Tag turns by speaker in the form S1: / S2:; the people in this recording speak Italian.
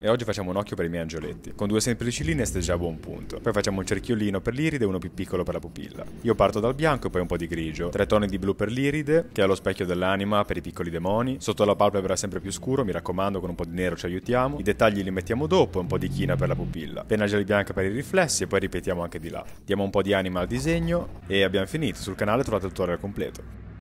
S1: E oggi facciamo un occhio per i miei angioletti. Con due semplici linee stai già a buon punto. Poi facciamo un cerchiolino per l'iride e uno più piccolo per la pupilla. Io parto dal bianco e poi un po' di grigio. Tre toni di blu per l'iride, che è lo specchio dell'anima per i piccoli demoni. Sotto la palpebra è sempre più scuro, mi raccomando, con un po' di nero ci aiutiamo. I dettagli li mettiamo dopo, un po' di china per la pupilla. Penna gel bianca per i riflessi e poi ripetiamo anche di là. Diamo un po' di anima al disegno e abbiamo finito. Sul canale trovate il tutorial completo.